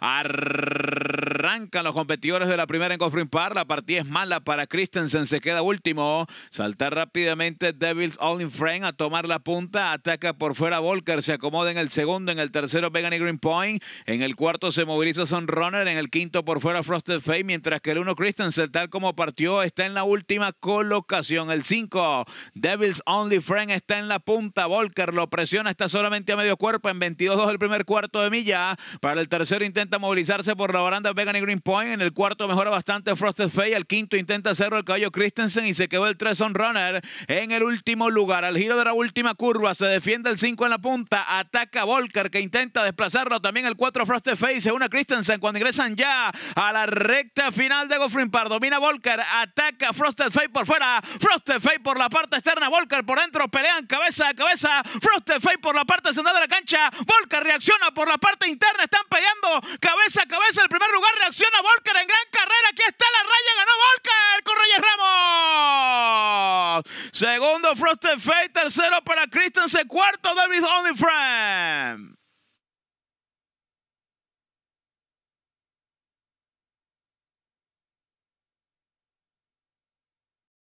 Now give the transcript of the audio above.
Arrancan los competidores de la primera en Cofre Par. La partida es mala para Christensen. Se queda último. Saltar rápidamente Devils Only Friend a tomar la punta. Ataca por fuera Volker. Se acomoda en el segundo. En el tercero Vegan y Green Point. En el cuarto se moviliza Runner, En el quinto por fuera Frosted Fame. Mientras que el uno Christensen, tal como partió, está en la última colocación. El cinco, Devils Only Friend está en la punta. Volker lo presiona. Está solamente a medio cuerpo en 22-2 el primer cuarto de milla. Para el tercero intenta movilizarse por la baranda Vegan y Point En el cuarto mejora bastante Frosted Fay. El quinto intenta hacerlo el caballo Christensen y se quedó el 3 on runner en el último lugar. Al giro de la última curva se defiende el 5 en la punta. Ataca Volker que intenta desplazarlo. También el 4 Frosted Fay se une a Christensen cuando ingresan ya a la recta final de Goffrin Park. Domina Volker, ataca Frosted Fay por fuera. Frosted Fay por la parte externa. Volker por dentro pelean cabeza a cabeza. Frosted Fay por la parte central de la cancha. Volker reacciona por la parte interna. Están peleando Cabeza a cabeza, el primer lugar reacciona Volker en gran carrera. Aquí está la raya, ganó Volker con Reyes Ramos. Segundo, Frosted Fate. Tercero para Christensen. Cuarto, David Onlyfriend.